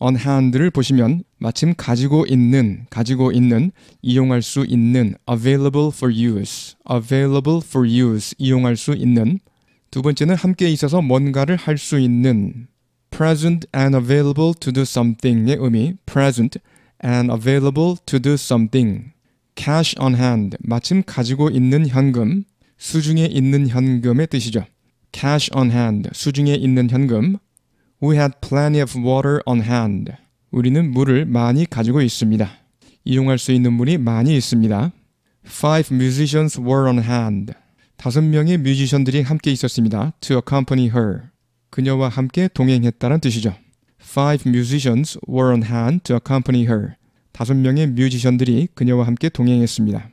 on hand를 보시면 마침 가지고 있는 가지고 있는 이용할 수 있는 available for use available for use 이용할 수 있는 두 번째는 함께 있어서 뭔가를 할 수 있는 present and available to do something의 의미 present and available to do something cash on hand 마침 가지고 있는 현금 수중에 있는 현금의 뜻이죠 cash on hand 수중에 있는 현금 We had plenty of water on hand. 우리는 물을 많이 가지고 있습니다. 이용할 수 있는 물이 많이 있습니다. Five musicians were on hand. 다섯 명의 뮤지션들이 함께 있었습니다. To accompany her. 그녀와 함께 동행했다는 뜻이죠. Five musicians were on hand to accompany her. 다섯 명의 뮤지션들이 그녀와 함께 동행했습니다.